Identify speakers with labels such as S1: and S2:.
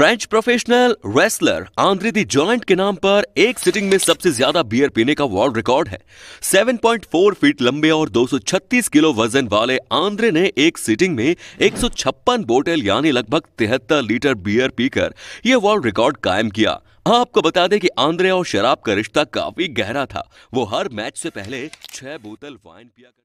S1: French professional wrestler Andre the giant के नाम पर एक सिटिंग में सबसे ज्यादा बियर पीने का वर्ल्ड रिकॉर्ड है 7.4 फीट लंबे और 236 किलो वजन वाले आंद्रे ने एक सिटिंग में एक बोतल यानी लगभग तिहत्तर लीटर बियर पीकर यह वर्ल्ड रिकॉर्ड कायम किया आपको बता दें कि आंद्रे और शराब का रिश्ता काफी गहरा था वो हर मैच से पहले छह बोतल वाइन पिया कर...